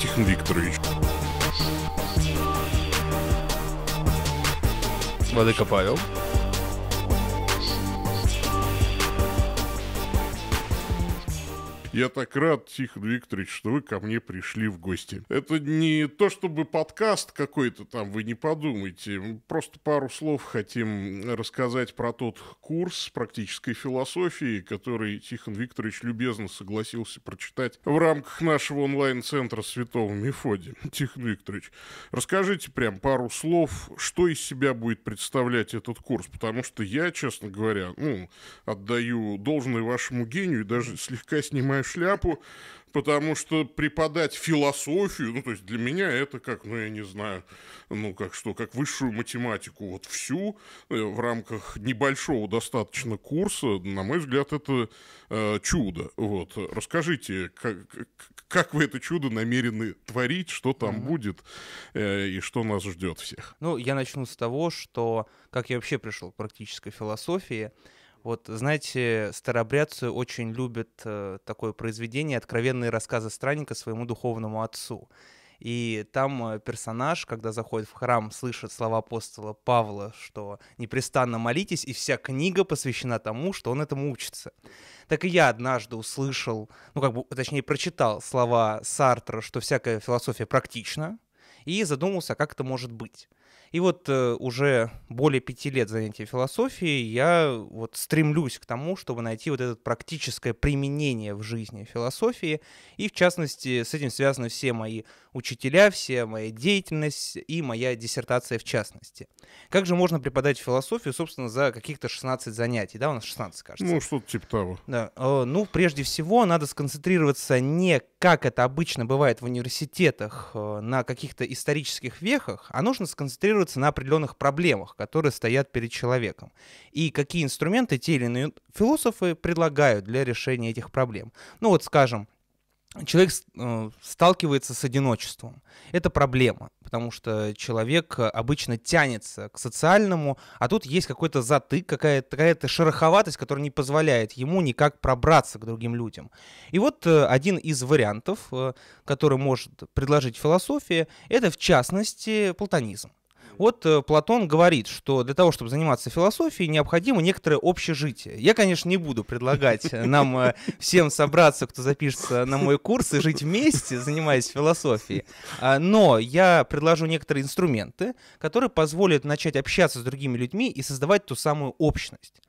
Тихон Викторович. Воды копаю. Я так рад, Тихон Викторович, что вы ко мне пришли в гости. Это не то, чтобы подкаст какой-то там, вы не подумайте. просто пару слов хотим рассказать про тот курс практической философии, который Тихон Викторович любезно согласился прочитать в рамках нашего онлайн-центра Святого Мефодия. Тихон Викторович, расскажите прям пару слов, что из себя будет представлять этот курс, потому что я, честно говоря, ну, отдаю должное вашему гению и даже слегка снимаю снимаю шляпу, потому что преподать философию, ну, то есть для меня это как, ну, я не знаю, ну, как что, как высшую математику вот всю э, в рамках небольшого достаточно курса, на мой взгляд, это э, чудо. Вот. Расскажите, как, как вы это чудо намерены творить, что там mm-hmm. будет э, и что нас ждет всех? Ну, я начну с того, что как я вообще пришел к практической философии – вот, знаете, старообрядцы очень любят э, такое произведение «Откровенные рассказы странника своему духовному отцу». И там э, персонаж, когда заходит в храм, слышит слова апостола Павла, что непрестанно молитесь, и вся книга посвящена тому, что он этому учится. Так и я однажды услышал, ну как бы, точнее, прочитал слова Сартра, что всякая философия практична, и задумался, как это может быть. И вот э, уже более пяти лет занятия философией я вот стремлюсь к тому, чтобы найти вот это практическое применение в жизни философии. И в частности, с этим связаны все мои учителя, все моя деятельность и моя диссертация в частности. Как же можно преподать философию, собственно, за каких-то 16 занятий? Да, у нас 16, кажется. Ну, что-то типа того. Да. Э, ну, прежде всего, надо сконцентрироваться не как это обычно бывает в университетах э, на каких-то исторических вехах, а нужно сконцентрироваться на определенных проблемах, которые стоят перед человеком, и какие инструменты те или иные философы предлагают для решения этих проблем. Ну вот, скажем, человек э, сталкивается с одиночеством. Это проблема потому что человек э, обычно тянется к социальному, а тут есть какой-то затык, какая-то какая шероховатость, которая не позволяет ему никак пробраться к другим людям. И вот э, один из вариантов, э, который может предложить философия, это в частности платонизм. Вот э, Платон говорит, что для того, чтобы заниматься философией, необходимо некоторое общежитие. Я, конечно, не буду предлагать э, нам э, всем собраться, кто запишется на мой курс, и жить вместе, занимаясь философией. А, но я предложу некоторые инструменты, которые позволят начать общаться с другими людьми и создавать ту самую общность.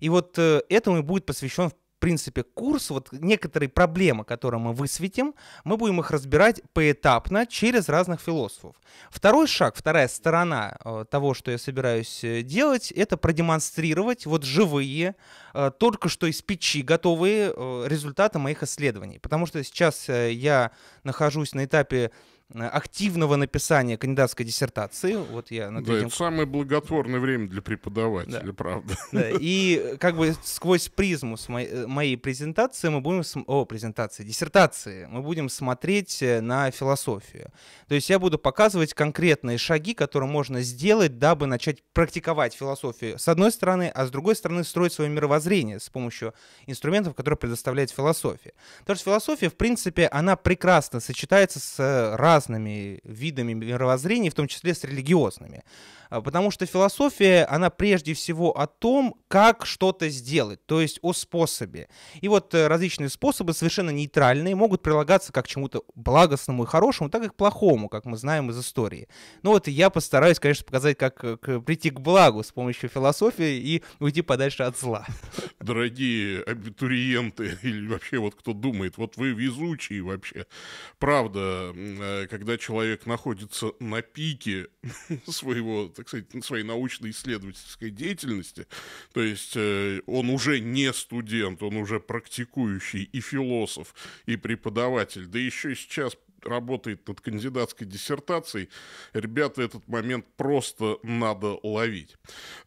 И вот этому и будет посвящен в принципе, курс, вот некоторые проблемы, которые мы высветим, мы будем их разбирать поэтапно через разных философов. Второй шаг, вторая сторона э, того, что я собираюсь э, делать, это продемонстрировать вот живые, э, только что из печи готовые результаты моих исследований. Потому что сейчас я нахожусь на этапе Э, активного написания кандидатской диссертации. Вот я на третьем... Да, это самое благотворное время для преподавателя, да. правда. Да, и как бы сквозь призму моей, э, моей презентации мы будем... См... О, презентации, диссертации. Мы будем смотреть э, на философию. То есть я буду показывать конкретные шаги, которые можно сделать, дабы начать практиковать философию с одной стороны, а с другой стороны строить свое мировоззрение с помощью инструментов, которые предоставляет философия. Потому что философия, в принципе, она прекрасно сочетается с разными разными видами мировоззрения, в том числе с религиозными. А, потому что философия, она прежде всего о том, как что-то сделать, то есть о способе. И вот э, различные способы, совершенно нейтральные, могут прилагаться как к чему-то благостному и хорошему, так и к плохому, как мы знаем из истории. Ну вот я постараюсь, конечно, показать, как э, прийти к благу с помощью философии и уйти подальше от зла. Дорогие абитуриенты или вообще вот кто думает, вот вы везучие вообще. Правда, э, когда человек находится на пике своего так сказать, своей научно-исследовательской деятельности. То есть э, он уже не студент, он уже практикующий и философ, и преподаватель, да еще и сейчас работает над кандидатской диссертацией, ребята, этот момент просто надо ловить.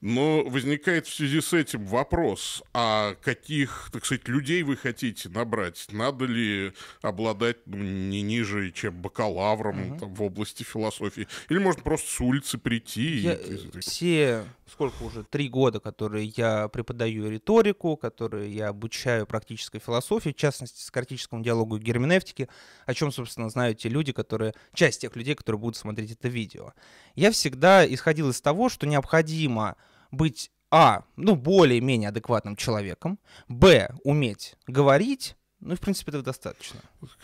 Но возникает в связи с этим вопрос, а каких, так сказать, людей вы хотите набрать? Надо ли обладать ну, не ниже, чем бакалавром угу. там, в области философии? Или можно просто с улицы прийти? Я... И... Все сколько уже, три года, которые я преподаю риторику, которые я обучаю практической философии, в частности, сократическому диалогу и герменевтике, о чем, собственно, знают те люди, которые, часть тех людей, которые будут смотреть это видео. Я всегда исходил из того, что необходимо быть, а, ну, более-менее адекватным человеком, б, уметь говорить, ну, и в принципе, этого достаточно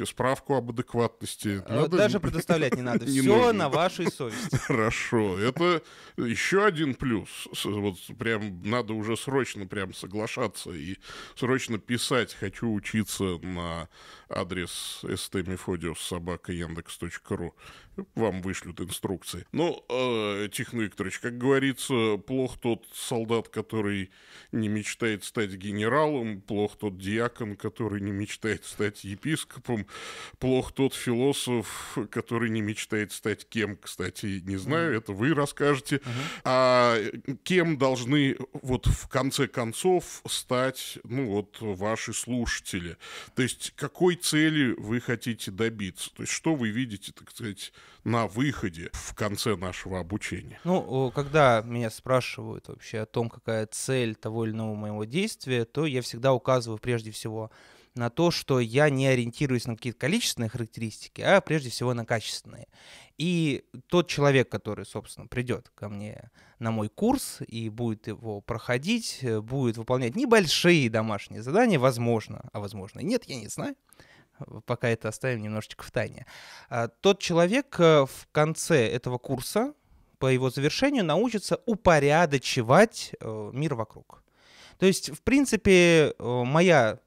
справку об адекватности. Э, надо... Даже предоставлять не надо. Все на вашей совести. Хорошо. Это еще один плюс. Вот прям надо уже срочно прям соглашаться и срочно писать. Хочу учиться на адрес stmefodius.sobaka.yandex.ru. Вам вышлют инструкции. Ну, э, Викторович, как говорится, плох тот солдат, который не мечтает стать генералом, плох тот диакон, который не мечтает стать епископом глупым. Плох тот философ, который не мечтает стать кем, кстати, не знаю, это вы расскажете. А э, кем должны вот в конце концов стать, ну вот, ваши слушатели? То есть какой цели вы хотите добиться? То есть что вы видите, так сказать, на выходе в конце нашего обучения? Ну, когда меня спрашивают вообще о том, какая цель того или иного моего действия, то я всегда указываю прежде всего на то, что я не ориентируюсь на какие-то количественные характеристики, а прежде всего на качественные. И тот человек, который, собственно, придет ко мне на мой курс и будет его проходить, э, будет выполнять небольшие домашние задания, возможно, а возможно и нет, я не знаю, пока это оставим немножечко в тайне. А тот человек э, в конце этого курса, по его завершению, научится упорядочивать э, мир вокруг. То есть, в принципе, моя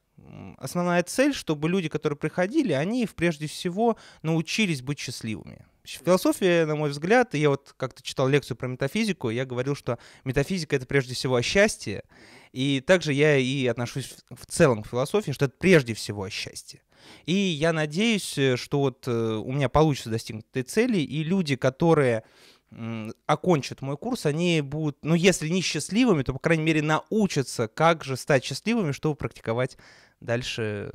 основная цель, чтобы люди, которые приходили, они прежде всего научились быть счастливыми. Философия, на мой взгляд, я вот как-то читал лекцию про метафизику, я говорил, что метафизика — это прежде всего о счастье, и также я и отношусь в целом к философии, что это прежде всего о счастье. И я надеюсь, э, что вот э, у меня получится достигнуть этой цели, и люди, которые окончат мой курс, они будут, ну, если не счастливыми, то, по крайней мере, научатся, как же стать счастливыми, чтобы практиковать дальше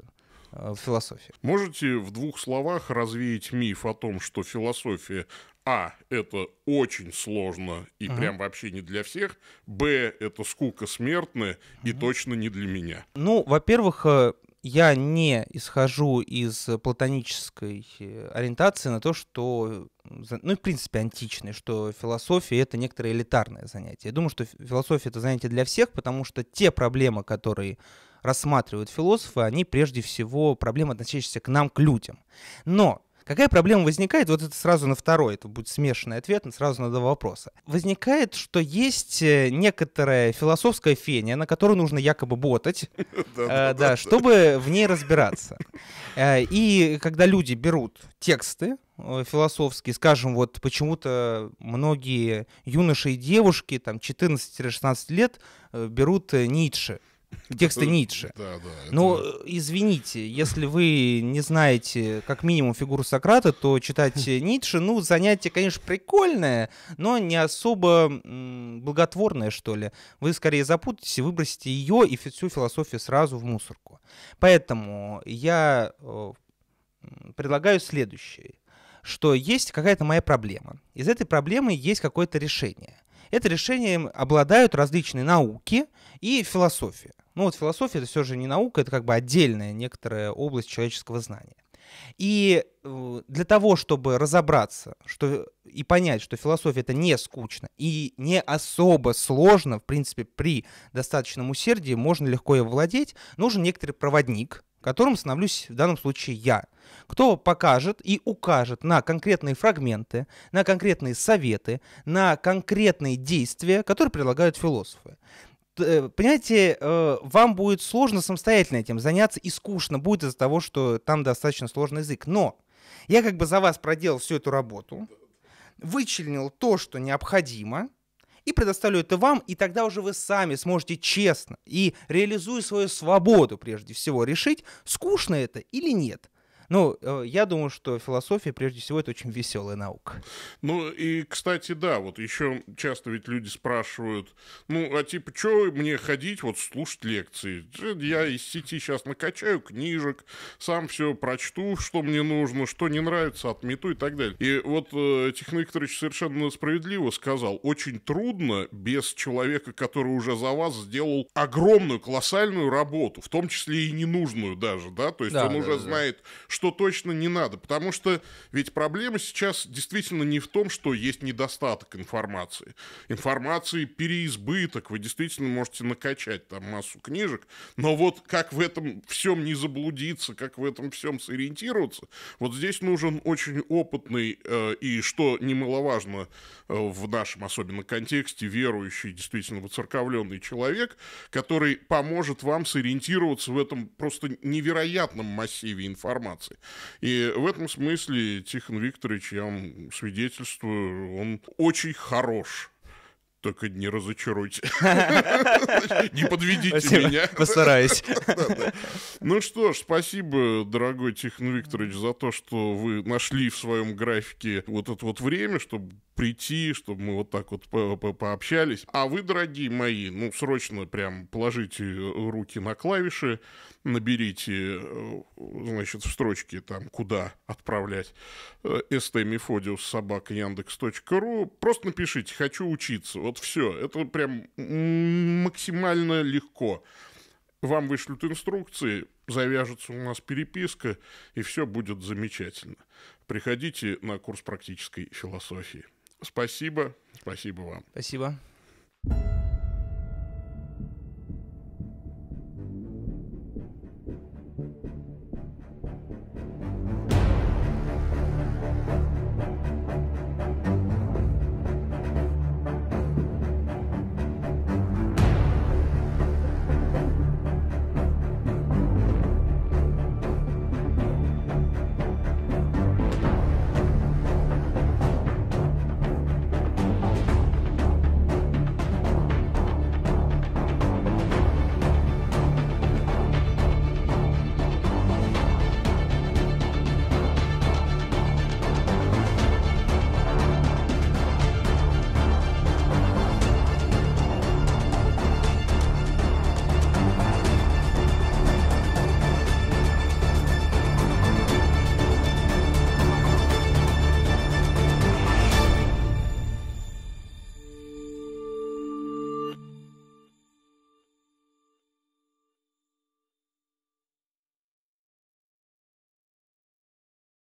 э, в философии. Можете в двух словах развеять миф о том, что философия а. Это очень сложно и угу. прям вообще не для всех. Б. Это скука смертная угу. и точно не для меня. Ну, во-первых, э, я не исхожу из э, платонической э, ориентации на то, что, ну и в принципе античной, что философия это некоторое элитарное занятие. Я думаю, что философия это занятие для всех, потому что те проблемы, которые рассматривают философы, они прежде всего проблемы, относящиеся к нам, к людям. Но Какая проблема возникает? Вот это сразу на второй, это будет смешанный ответ, сразу на два вопроса. Возникает, что есть э, некоторая философская фения, на которую нужно якобы ботать, э, да, чтобы в ней разбираться. Э, и когда люди берут тексты, философские, скажем, вот почему-то многие юноши и девушки, там, 14-16 лет, берут Ницше, Тексты Ницше. Да, да, ну, это... Э, извините, если вы не знаете как минимум фигуру Сократа, то читать хм. Ницше, ну, занятие, конечно, прикольное, но не особо благотворное, что ли. Вы скорее запутаетесь, выбросите ее и всю философию сразу в мусорку. Поэтому я э, предлагаю следующее, что есть какая-то моя проблема. Из этой проблемы есть какое-то решение. Это решением обладают различные науки и философия. Ну вот философия это все же не наука, это как бы отдельная некоторая область человеческого знания. И э, для того, чтобы разобраться что, и понять, что философия это не скучно и не особо сложно, в принципе, при достаточном усердии можно легко ее владеть, нужен некоторый проводник, которым становлюсь в данном случае я, кто покажет и укажет на конкретные фрагменты, на конкретные советы, на конкретные действия, которые предлагают философы э, понимаете, э, вам будет сложно самостоятельно этим заняться и скучно будет из-за того, что там достаточно сложный язык. Но я как бы за вас проделал всю эту работу, вычленил то, что необходимо, и предоставлю это вам, и тогда уже вы сами сможете честно и реализуя свою свободу прежде всего решить, скучно это или нет. Ну, э, я думаю, что философия, прежде всего, это очень веселая наука. Ну, и, кстати, да, вот еще часто ведь люди спрашивают, ну, а типа, что мне ходить, вот, слушать лекции? Я из сети сейчас накачаю книжек, сам все прочту, что мне нужно, что не нравится, отмету и так далее. И вот э, Тихо Викторович совершенно справедливо сказал, очень трудно без человека, который уже за вас сделал огромную, колоссальную работу, в том числе и ненужную даже, да, то есть да, он да, уже да. знает, что точно не надо. Потому что ведь проблема сейчас действительно не в том, что есть недостаток информации. Информации переизбыток, вы действительно можете накачать там массу книжек, но вот как в этом всем не заблудиться, как в этом всем сориентироваться, вот здесь нужен очень опытный э, и, что немаловажно э, в нашем особенно контексте, верующий, действительно воцерковленный человек, который поможет вам сориентироваться в этом просто невероятном массиве информации организации. И в этом смысле Тихон Викторович, я вам свидетельствую, он очень хорош только не разочаруйте. Не подведите меня. Постараюсь. Ну что ж, спасибо, дорогой Тихон Викторович, за то, что вы нашли в своем графике вот это вот время, чтобы прийти, чтобы мы вот так вот по -по пообщались. А вы, дорогие мои, ну, срочно прям положите руки на клавиши, наберите, э, значит, в строчке там, куда отправлять stmefodius э, собака яндекс.ру, просто напишите «хочу учиться». Вот вот все. Это прям максимально легко. Вам вышлют инструкции, завяжется у нас переписка, и все будет замечательно. Приходите на курс практической философии. Спасибо. Спасибо вам. Спасибо.